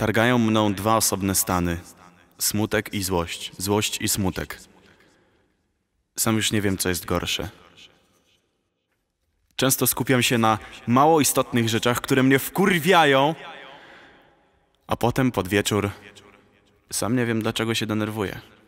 Targają mną dwa osobne stany: smutek i złość, złość i smutek. Sam już nie wiem, co jest gorsze. Często skupiam się na mało istotnych rzeczach, które mnie wkurwiają, a potem pod wieczór sam nie wiem, dlaczego się denerwuję.